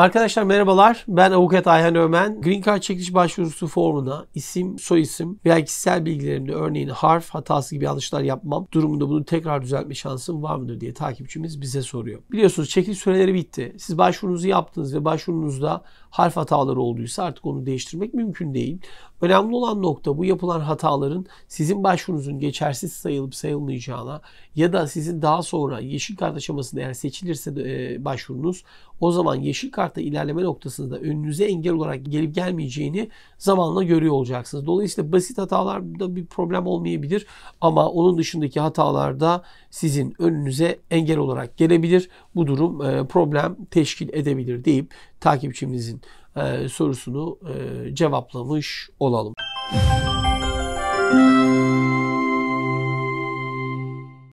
Arkadaşlar merhabalar. Ben avukat Ayhan Ömen. Green Card çekiliş başvurusu formuna isim, soy isim veya kişisel bilgilerimde örneğin harf hatası gibi yanlışlar yapmam durumunda bunu tekrar düzeltme şansım var mıdır diye takipçimiz bize soruyor. Biliyorsunuz çekiliş süreleri bitti. Siz başvurunuzu yaptınız ve başvurunuzda harf hataları olduysa artık onu değiştirmek mümkün değil. Önemli olan nokta bu yapılan hataların sizin başvurunuzun geçersiz sayılıp sayılmayacağına ya da sizin daha sonra yeşil kart aşamasında eğer seçilirse e, başvurunuz o zaman yeşil kart hayatta ilerleme noktasında önünüze engel olarak gelip gelmeyeceğini zamanla görüyor olacaksınız. Dolayısıyla basit hatalarda bir problem olmayabilir ama onun dışındaki hatalarda sizin önünüze engel olarak gelebilir. Bu durum e, problem teşkil edebilir deyip takipçimizin e, sorusunu e, cevaplamış olalım. Müzik